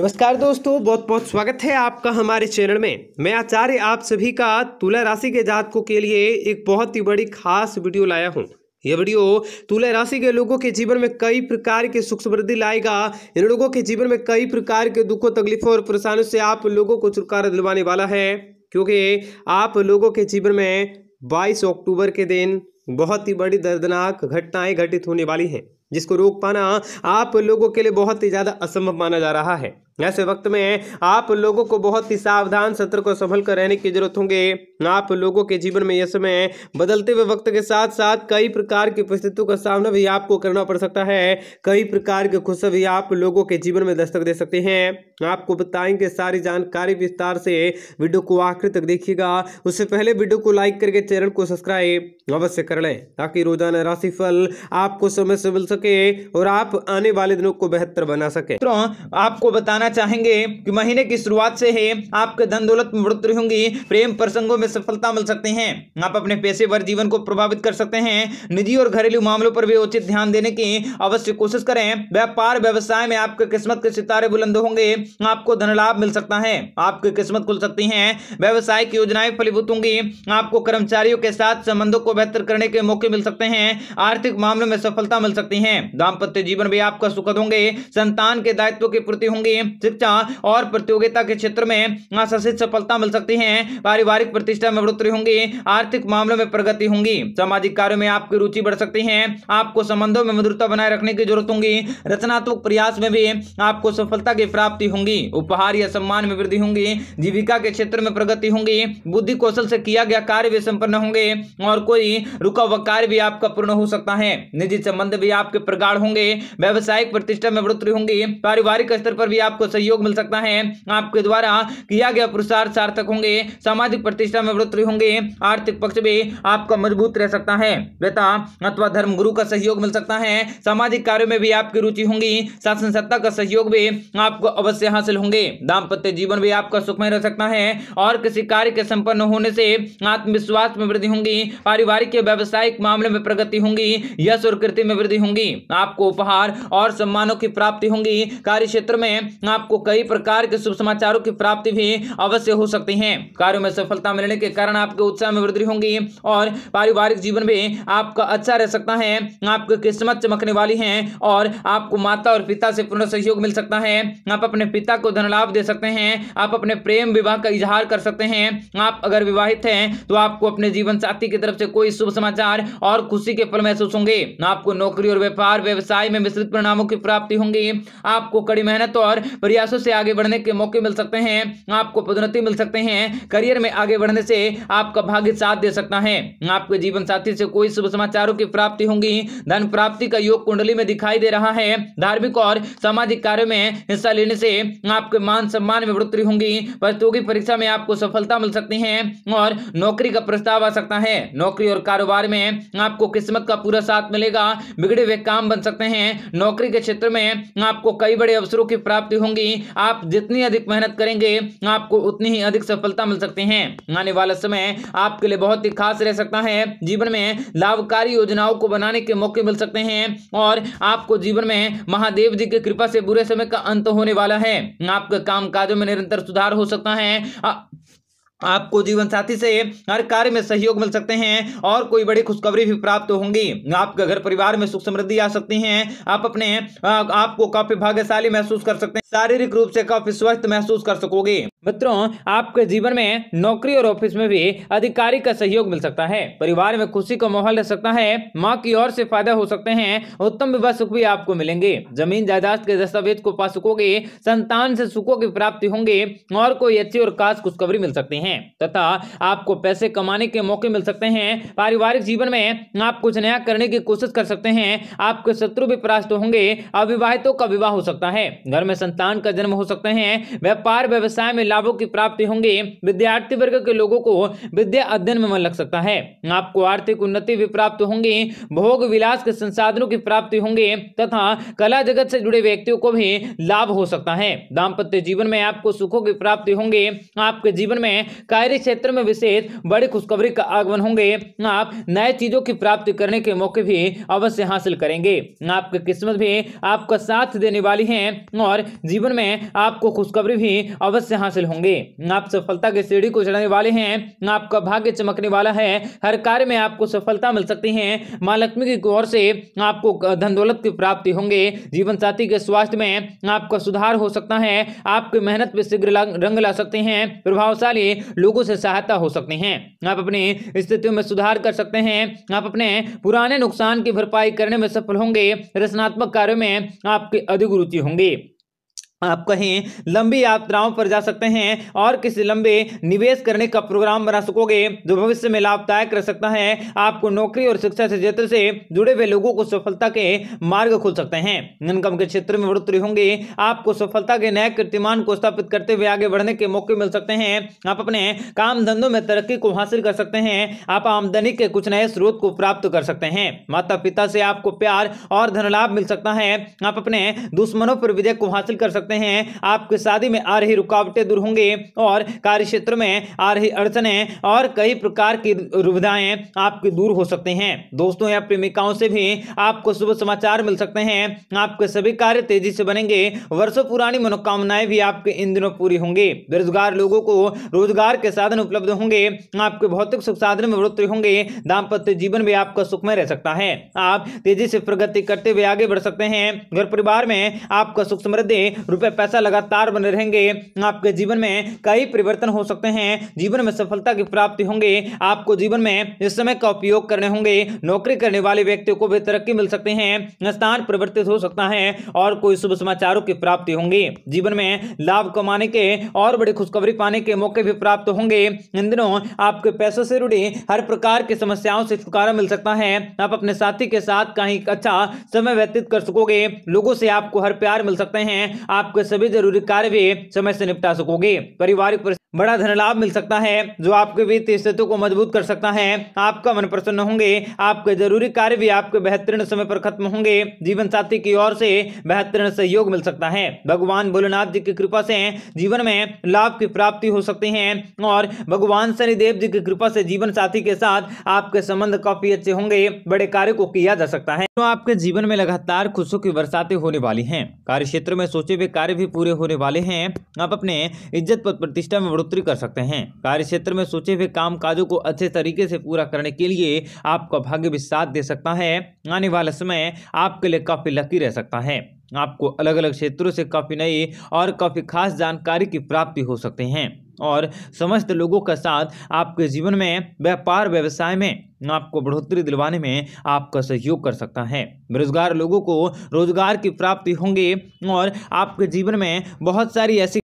नमस्कार दोस्तों बहुत बहुत स्वागत है आपका हमारे चैनल में मैं आचार्य आप सभी का तुला राशि के जातकों के लिए एक बहुत ही बड़ी खास वीडियो लाया हूं यह वीडियो तुला राशि के लोगों के जीवन में कई प्रकार के सुख समृद्धि लाएगा इन लोगों के जीवन में कई प्रकार के दुखों तकलीफों और परेशानियों से आप लोगों को छुटकारा दिलवाने वाला है क्योंकि आप लोगों के जीवन में बाईस अक्टूबर के दिन बहुत ही बड़ी दर्दनाक घटनाएं घटित होने वाली हैं जिसको रोक पाना आप लोगों के लिए बहुत ही ज़्यादा असंभव माना जा रहा है ऐसे वक्त में आप लोगों को बहुत ही सावधान सतर्क और संभल कर रहने की जरूरत होंगे आप लोगों के जीवन में यह समय बदलते हुए वक्त के साथ साथ कई प्रकार की परिस्थितियों का सामना भी आपको करना पड़ सकता है कई प्रकार के खुश भी आप लोगों के जीवन में दस्तक दे सकते हैं आपको बताएंगे सारी जानकारी विस्तार से वीडियो को आखिर तक देखिएगा उससे पहले वीडियो को लाइक करके चैनल को सब्सक्राइब अवश्य कर लें ताकि रोजाना फल आपको समय से मिल सके और आप आने वाले दिनों को बेहतर बना सके आपको बताना चाहेंगे कि महीने की शुरुआत से ही आपके धन दौलत में बढ़ोतरी होंगी प्रेम प्रसंगों में सफलता मिल सकती है आप अपने पेशेवर जीवन को प्रभावित कर सकते हैं निजी और घरेलू मामलों पर भी उचित ध्यान देने की अवश्य कोशिश करें व्यापार व्यवसाय में आपके किस्मत के सितारे बुलंद होंगे आपको धन लाभ मिल सकता है आपकी किस्मत खुल सकती है व्यवसाय की योजनाएं फलीभूत होंगी आपको कर्मचारियों के साथ संबंधों को बेहतर करने के मौके मिल सकते हैं आर्थिक मामलों में सफलता मिल सकती है दाम्पत्य जीवन भी आपका सुखद होंगे संतान के दायित्व की पूर्ति होंगी शिक्षा और प्रतियोगिता के क्षेत्र में आशासित हाँ, सफलता मिल सकती है पारिवारिक प्रतिष्ठा में बढ़ोतरी होंगी आर्थिक मामलों में प्रगति होंगी सामाजिक कार्यो में आपकी रुचि बढ़ सकती है आपको संबंधों में मधुरता बनाए रखने की जरूरत होंगी रचनात्मक प्रयास में भी आपको सफलता की प्राप्ति होंगी उपहार या सम्मान में वृद्धि होंगी जीविका के क्षेत्र में प्रगति होंगी बुद्धि कौशल से किया गया कार्य भी संपन्न होंगे और कोई रुका हुआ कार्य भी आपका पूर्ण हो सकता है निजी संबंध भी आपके प्रगाढ़ होंगे व्यवसायिक प्रतिष्ठा में बढ़ोतरी होंगी पारिवारिक स्तर पर भी आप आपको सहयोग मिल सकता है आपके द्वारा किया गया पुरुषार्थ सार्थक होंगे सामाजिक प्रतिष्ठा में वृद्धि होंगे आर्थिक पक्ष भी आपका मजबूत रह सकता है बेटा अथवा धर्म गुरु का सहयोग मिल सकता है सामाजिक कार्यो में भी आपकी रुचि होंगी शासन सत्ता का सहयोग भी आपको अवश्य हासिल होंगे दाम्पत्य जीवन भी आपका सुखमय रह सकता है और किसी कार्य के संपन्न होने से आत्मविश्वास में वृद्धि होंगी पारिवारिक व्यवसायिक मामले में प्रगति होंगी यश और कृति में वृद्धि होंगी आपको उपहार और सम्मानों की प्राप्ति होंगी कार्य क्षेत्र में आपको कई प्रकार के शुभ समाचारों की प्राप्ति भी अवश्य हो सकती है कार्यो में सफलता मिलने के कारण आपके उत्साह में वृद्धि होंगी और पारिवारिक जीवन भी आपका अच्छा रह सकता है आपकी किस्मत चमकने वाली है और आपको माता और पिता से पूर्ण सहयोग मिल सकता है आप अपने पिता को धन लाभ दे सकते हैं आप अपने प्रेम विवाह का इजहार कर सकते हैं आप अगर विवाहित हैं तो आपको अपने जीवन साथी की तरफ से कोई शुभ समाचार और खुशी के फल महसूस होंगे आपको नौकरी और व्यापार व्यवसाय में मिश्रित परिणामों की प्राप्ति होंगी आपको कड़ी मेहनत और प्रयासों से आगे बढ़ने के मौके मिल सकते हैं आपको पदोन्नति मिल सकते हैं करियर में आगे बढ़ने से आपका भाग्य साथ दे सकता है आपके जीवन साथी से कोई शुभ समाचारों की प्राप्ति होंगी धन प्राप्ति का योग कुंडली में दिखाई दे रहा है धार्मिक और सामाजिक कार्यो में हिस्सा लेने से आपके मान सम्मान में बढ़ोतरी होंगी प्रतियोगी परीक्षा में आपको सफलता मिल सकती है और नौकरी का प्रस्ताव आ सकता है नौकरी और कारोबार में आपको किस्मत का पूरा साथ मिलेगा बिगड़े हुए काम बन सकते हैं नौकरी के क्षेत्र में आपको कई बड़े अवसरों की प्राप्ति होंगी होंगी आप जितनी अधिक मेहनत करेंगे आपको उतनी ही अधिक सफलता मिल सकती है आने वाला समय आपके लिए बहुत ही खास रह सकता है जीवन में लाभकारी योजनाओं को बनाने के मौके मिल सकते हैं और आपको जीवन में महादेव जी की कृपा से बुरे समय का अंत होने वाला है आपके काम काजों में निरंतर सुधार हो सकता है आपको जीवन साथी से हर कार्य में सहयोग मिल सकते हैं और कोई बड़ी खुशखबरी भी प्राप्त होंगी आपके घर परिवार में सुख समृद्धि आ सकती है आप अपने आपको काफी भाग्यशाली महसूस कर सकते हैं शारीरिक रूप से काफी स्वस्थ महसूस कर सकोगे मित्रों आपके जीवन में नौकरी और ऑफिस में भी अधिकारी का सहयोग मिल सकता है परिवार में खुशी का माहौल रह सकता है माँ की ओर से फायदा हो सकते हैं उत्तम विवाह सुख भी आपको मिलेंगे जमीन जायदाद के दस्तावेज को पा सकोगे संतान से सुखों की प्राप्ति होंगे और कोई अच्छी और खास खुशखबरी मिल सकती है तथा आपको पैसे कमाने के मौके मिल सकते हैं पारिवारिक जीवन में आप कुछ नया करने की कोशिश कर सकते हैं आपके शत्रु भी परास्त होंगे अविवाहितों का विवाह हो सकता है घर में संतान का जन्म हो सकते हैं व्यापार व्यवसाय में लाभों की प्राप्ति होंगे विद्यार्थी वर्ग के लोगों को विद्या अध्ययन में मन लग सकता है आपको आर्थिक उन्नति भी प्राप्त होंगे भोग विलास के संसाधनों की प्राप्ति होंगे तथा कला जगत से जुड़े व्यक्तियों को भी लाभ हो सकता है दाम्पत्य जीवन में आपको सुखों की प्राप्ति होंगे आपके जीवन में कार्य क्षेत्र में विशेष बड़ी खुशखबरी का आगमन होंगे आप नए चीजों की प्राप्ति करने के मौके भी अवश्य हासिल करेंगे आपकी किस्मत भी आपका साथ देने वाली है और जीवन में आपको खुशखबरी भी अवश्य हासिल हासिल होंगे आप सफलता की सीढ़ी को चढ़ने वाले हैं आपका भाग्य चमकने वाला है हर कार्य में आपको सफलता मिल सकती है माँ लक्ष्मी की ओर से आपको धन दौलत की प्राप्ति होंगे जीवन साथी के स्वास्थ्य में आपका सुधार हो सकता है आपकी मेहनत पर शीघ्र रंग ला सकते हैं प्रभावशाली लोगों से सहायता हो सकते हैं आप अपनी स्थितियों में सुधार कर सकते हैं आप अपने पुराने नुकसान की भरपाई करने में सफल होंगे रचनात्मक कार्यों में आपकी अधिक रुचि होंगी आप कहीं लंबी यात्राओं पर जा सकते हैं और किसी लंबे निवेश करने का प्रोग्राम बना सकोगे जो भविष्य में लाभदायक रह सकता है आपको नौकरी और शिक्षा क्षेत्र से जुड़े हुए लोगों को सफलता के मार्ग खुल सकते हैं इनकम के क्षेत्र में बढ़ोतरी होंगे आपको सफलता के नए कीर्तिमान को स्थापित करते हुए आगे बढ़ने के मौके मिल सकते हैं आप अपने काम धंधों में तरक्की को हासिल कर सकते हैं आप आमदनी के कुछ नए स्रोत को प्राप्त कर सकते हैं माता पिता से आपको प्यार और धन लाभ मिल सकता है आप अपने दुश्मनों पर विजय को हासिल कर सकते सकते हैं आपकी शादी में आ रही रुकावटें दूर होंगे और कार्य क्षेत्र में आ रही अड़चने और कई प्रकार की रुविधाएं आपकी दूर हो सकते हैं दोस्तों या प्रेमिकाओं से भी आपको शुभ समाचार मिल सकते हैं आपके सभी कार्य तेजी से बनेंगे वर्षों पुरानी मनोकामनाएं भी आपके इन दिनों पूरी होंगे बेरोजगार लोगों को रोजगार के साधन उपलब्ध होंगे आपके भौतिक सुख साधन में बढ़ोतरी होंगे दाम्पत्य जीवन भी आपका सुखमय रह सकता है आप तेजी से प्रगति करते हुए आगे बढ़ सकते हैं घर परिवार में आपका सुख समृद्धि रुपए पैसा लगातार बने रहेंगे आपके जीवन में कई परिवर्तन हो सकते हैं जीवन में सफलता की प्राप्ति होंगे आपको जीवन में इस समय का उपयोग करने होंगे नौकरी करने वाले व्यक्तियों को भी तरक्की मिल सकती है स्थान परिवर्तित हो सकता है और कोई शुभ समाचारों की प्राप्ति होंगी जीवन में लाभ कमाने के और बड़ी खुशखबरी पाने के मौके भी प्राप्त होंगे इन दिनों आपके पैसों से जुड़ी हर प्रकार की समस्याओं से छुटकारा मिल सकता है आप अपने साथी के साथ कहीं अच्छा समय व्यतीत कर सकोगे लोगों से आपको हर प्यार मिल सकते हैं आप आपके सभी जरूरी कार्य भी समय से निपटा सकोगे पारिवारिक बड़ा धन लाभ मिल सकता है जो आपके वित्तीय स्थिति को मजबूत कर सकता है आपका मन प्रसन्न होंगे आपके जरूरी कार्य भी आपके बेहतरीन समय पर खत्म होंगे जीवन साथी की ओर से बेहतरीन सहयोग मिल सकता है भगवान भोलेनाथ जी की कृपा से जीवन में लाभ की प्राप्ति हो सकती है और भगवान शनिदेव जी की कृपा से जीवन साथी के साथ आपके संबंध काफी अच्छे होंगे बड़े कार्य को किया जा सकता है तो आपके जीवन में लगातार खुशों की बरसातें होने वाली है कार्य क्षेत्र में सोचे हुए कार्य भी पूरे होने वाले हैं आप अपने इज्जत पद प्रतिष्ठा में बढ़ोतरी कर सकते हैं कार्य क्षेत्र में सोचे हुए काम काजों को अच्छे तरीके से पूरा करने के लिए आपका भाग्य भी साथ दे सकता है आने वाला समय आपके लिए काफी लकी रह सकता है आपको अलग अलग क्षेत्रों से काफ़ी नई और काफ़ी खास जानकारी की प्राप्ति हो सकते हैं और समस्त लोगों का साथ आपके जीवन में व्यापार व्यवसाय में आपको बढ़ोतरी दिलवाने में आपका सहयोग कर सकता है बेरोजगार लोगों को रोजगार की प्राप्ति होंगे और आपके जीवन में बहुत सारी ऐसी